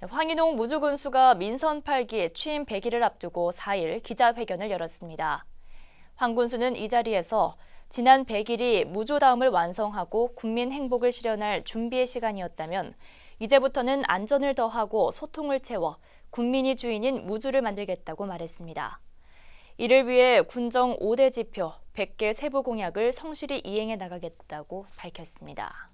황인홍 무주군수가 민선 8기 취임 100일을 앞두고 4일 기자회견을 열었습니다. 황 군수는 이 자리에서 지난 100일이 무주다움을 완성하고 국민 행복을 실현할 준비의 시간이었다면 이제부터는 안전을 더하고 소통을 채워 국민이 주인인 무주를 만들겠다고 말했습니다. 이를 위해 군정 5대 지표 100개 세부 공약을 성실히 이행해 나가겠다고 밝혔습니다.